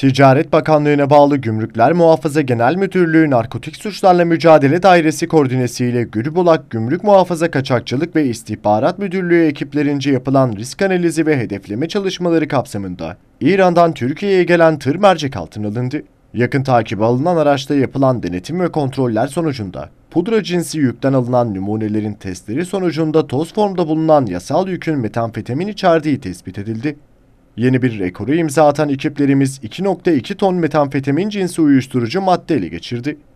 Ticaret Bakanlığı'na bağlı Gümrükler Muhafaza Genel Müdürlüğü Narkotik Suçlarla Mücadele Dairesi koordinesi ile Gürbulak Gümrük Muhafaza Kaçakçılık ve İstihbarat Müdürlüğü ekiplerince yapılan risk analizi ve hedefleme çalışmaları kapsamında İran'dan Türkiye'ye gelen tır mercek altına alındı. Yakın takibi alınan araçta yapılan denetim ve kontroller sonucunda pudra cinsi yükten alınan numunelerin testleri sonucunda toz formda bulunan yasal yükün metamfetamin içerdiği tespit edildi. Yeni bir rekoru imza atan ekiplerimiz 2.2 ton metamfetamin cinsi uyuşturucu madde ele geçirdi.